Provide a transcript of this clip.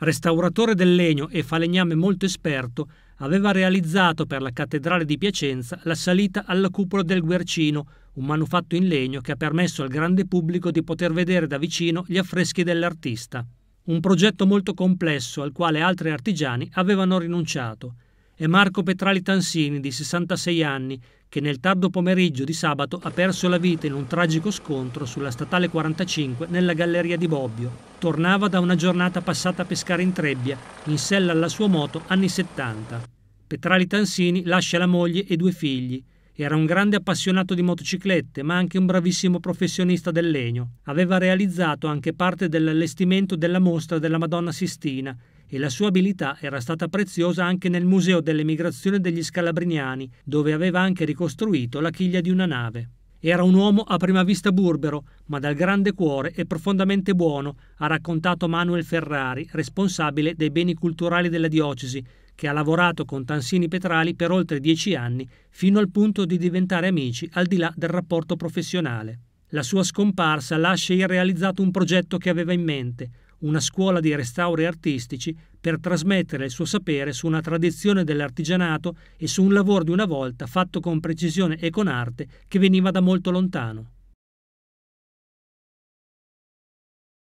restauratore del legno e falegname molto esperto, aveva realizzato per la cattedrale di Piacenza la salita alla cupola del Guercino, un manufatto in legno che ha permesso al grande pubblico di poter vedere da vicino gli affreschi dell'artista. Un progetto molto complesso al quale altri artigiani avevano rinunciato. È Marco Petrali Tansini, di 66 anni, che nel tardo pomeriggio di sabato ha perso la vita in un tragico scontro sulla statale 45 nella galleria di Bobbio. Tornava da una giornata passata a pescare in trebbia, in sella alla sua moto, anni 70. Petrali Tansini lascia la moglie e due figli. Era un grande appassionato di motociclette, ma anche un bravissimo professionista del legno. Aveva realizzato anche parte dell'allestimento della mostra della Madonna Sistina e la sua abilità era stata preziosa anche nel Museo dell'Emigrazione degli Scalabriniani, dove aveva anche ricostruito la chiglia di una nave. Era un uomo a prima vista burbero, ma dal grande cuore e profondamente buono, ha raccontato Manuel Ferrari, responsabile dei beni culturali della diocesi, che ha lavorato con Tansini Petrali per oltre dieci anni, fino al punto di diventare amici al di là del rapporto professionale. La sua scomparsa lascia irrealizzato un progetto che aveva in mente, una scuola di restauri artistici per trasmettere il suo sapere su una tradizione dell'artigianato e su un lavoro di una volta fatto con precisione e con arte che veniva da molto lontano.